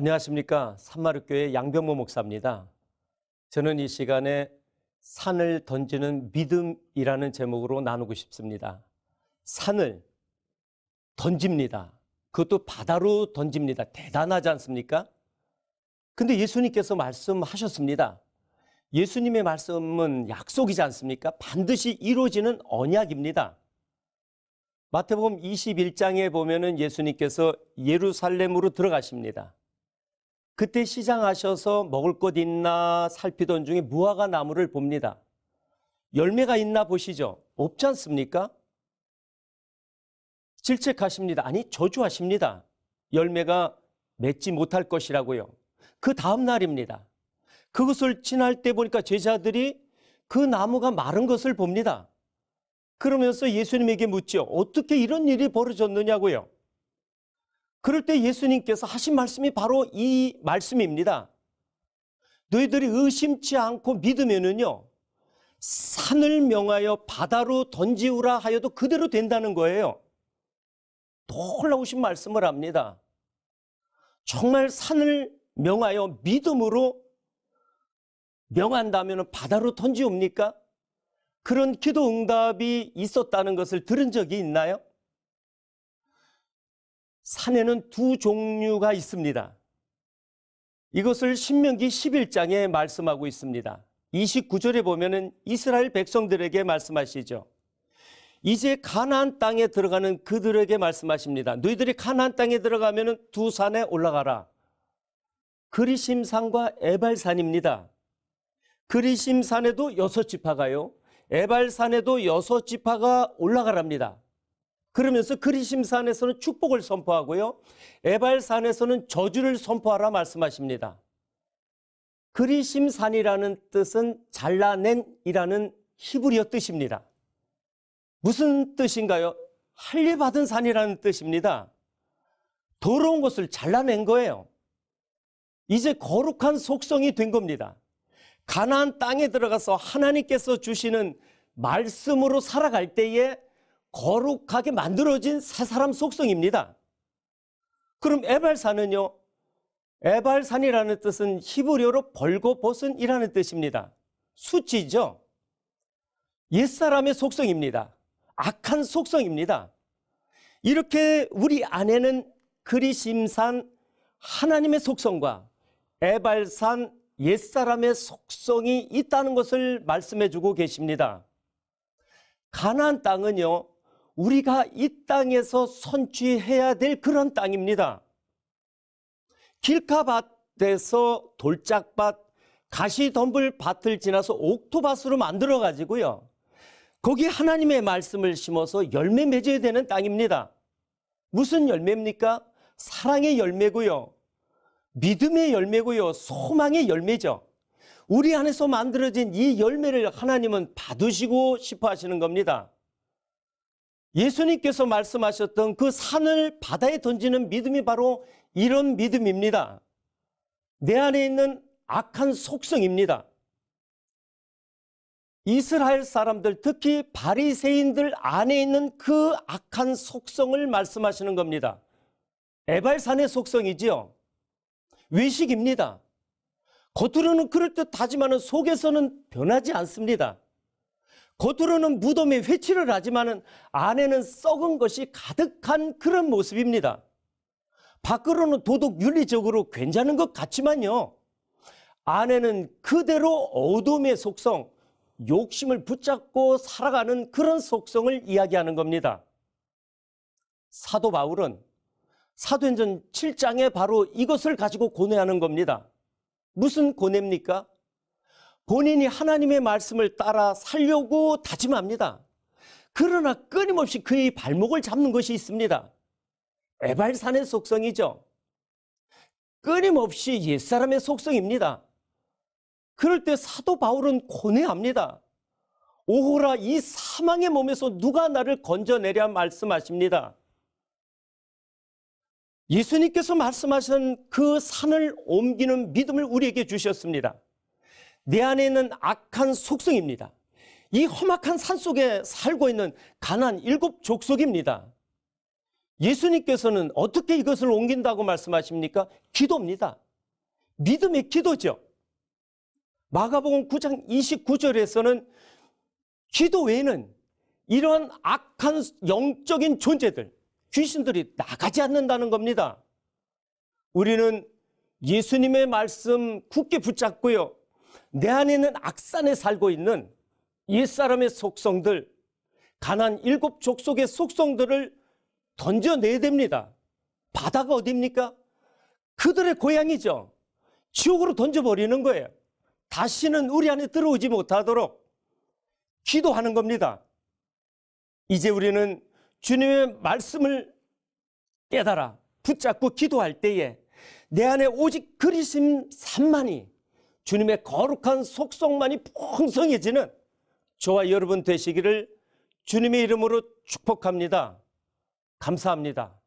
안녕하십니까. 산마루교회 양병모 목사입니다. 저는 이 시간에 산을 던지는 믿음이라는 제목으로 나누고 싶습니다. 산을 던집니다. 그것도 바다로 던집니다. 대단하지 않습니까? 근데 예수님께서 말씀하셨습니다. 예수님의 말씀은 약속이지 않습니까? 반드시 이루어지는 언약입니다. 마태복음 21장에 보면은 예수님께서 예루살렘으로 들어가십니다. 그때 시장 하셔서 먹을 것 있나 살피던 중에 무화과 나무를 봅니다. 열매가 있나 보시죠. 없지 않습니까? 질책하십니다. 아니, 저주하십니다. 열매가 맺지 못할 것이라고요. 그 다음 날입니다. 그것을 지날 때 보니까 제자들이 그 나무가 마른 것을 봅니다. 그러면서 예수님에게 묻죠. 어떻게 이런 일이 벌어졌느냐고요. 그럴 때 예수님께서 하신 말씀이 바로 이 말씀입니다. 너희들이 의심치 않고 믿으면은요, 산을 명하여 바다로 던지우라 하여도 그대로 된다는 거예요. 놀라우신 말씀을 합니다. 정말 산을 명하여 믿음으로 명한다면 바다로 던지옵니까? 그런 기도 응답이 있었다는 것을 들은 적이 있나요? 산에는두 종류가 있습니다. 이것을 신명기 11장에 말씀하고 있습니다. 29절에 보면은 이스라엘 백성들에게 말씀하시죠. 이제 가나안 땅에 들어가는 그들에게 말씀하십니다. 너희들이 가나안 땅에 들어가면두 산에 올라가라. 그리심산과 에발산입니다. 그리심산에도 여섯 지파가요. 에발산에도 여섯 지파가 올라가랍니다. 그러면서 그리심산에서는 축복을 선포하고요. 에발산에서는 저주를 선포하라 말씀하십니다. 그리심산이라는 뜻은 잘라낸이라는 히브리어 뜻입니다. 무슨 뜻인가요? 할례 받은 산이라는 뜻입니다. 더러운 것을 잘라낸 거예요. 이제 거룩한 속성이 된 겁니다. 가나안 땅에 들어가서 하나님께서 주시는 말씀으로 살아갈 때에 거룩하게 만들어진 새 사람 속성입니다. 그럼 에발산은요, 에발산이라는 뜻은 히브리어로 벌고 벗은이라는 뜻입니다. 수치죠. 옛사람의 속성입니다. 악한 속성입니다. 이렇게 우리 안에는 그리심산 하나님의 속성과 에발산 옛사람의 속성이 있다는 것을 말씀해 주고 계십니다. 가나안 땅은요. 우리가 이 땅에서 선취해야 될 그런 땅입니다. 길카밭에서 돌짝밭, 가시덤불 밭을 지나서 옥토밭으로 만들어 가지고요. 거기 하나님의 말씀을 심어서 열매 맺어야 되는 땅입니다. 무슨 열매입니까? 사랑의 열매고요. 믿음의 열매고요. 소망의 열매죠. 우리 안에서 만들어진 이 열매를 하나님은 받으시고 싶어 하시는 겁니다. 예수님께서 말씀하셨던 그 산을 바다에 던지는 믿음이 바로 이런 믿음입니다. 내 안에 있는 악한 속성입니다. 이스라엘 사람들 특히 바리새인들 안에 있는 그 악한 속성을 말씀하시는 겁니다. 에발산의 속성이지요. 외식입니다. 겉으로는 그럴듯하지만 속에서는 변하지 않습니다. 겉으로는 무덤에 회치를 하지만은 안에는 썩은 것이 가득한 그런 모습입니다. 밖으로는 도덕 윤리적으로 괜찮은 것 같지만요. 안에는 그대로 어둠의 속성, 욕심을 붙잡고 살아가는 그런 속성을 이야기하는 겁니다. 사도 바울은 사도행전 7장에 바로 이것을 가지고 고뇌하는 겁니다. 무슨 고뇌입니까? 본인이 하나님의 말씀을 따라 살려고 다짐합니다. 그러나 끊임없이 그의 발목을 잡는 것이 있습니다. 에발산의 속성이죠. 끊임없이 옛사람의 속성입니다. 그럴 때 사도 바울은 고뇌합니다. 오호라 이 사망의 몸에서 누가 나를 건져내랴 말씀하십니다. 예수님께서 말씀하신 그 산을 옮기는 믿음을 우리에게 주셨습니다. 내 안에 있는 악한 속성입니다. 이 험악한 산 속에 살고 있는 가난 일곱 족속입니다. 예수님께서는 어떻게 이것을 옮긴다고 말씀하십니까? 기도입니다. 믿음의 기도죠. 마가복음 9장 29절에서는 기도 외에는 이러한 악한 영적인 존재들, 귀신들이 나가지 않는다는 겁니다. 우리는 예수님의 말씀 굳게 붙잡고요. 내 안에는 악산에 살고 있는 옛사람의 속성들, 가난 일곱 족속의 속성들을 던져내야 됩니다. 바다가 어딥니까? 그들의 고향이죠. 지옥으로 던져버리는 거예요. 다시는 우리 안에 들어오지 못하도록 기도하는 겁니다. 이제 우리는 주님의 말씀을 깨달아 붙잡고 기도할 때에 내 안에 오직 그리심 산만이 주님의 거룩한 속성만이 풍성해지는 저와 여러분 되시기를 주님의 이름으로 축복합니다. 감사합니다.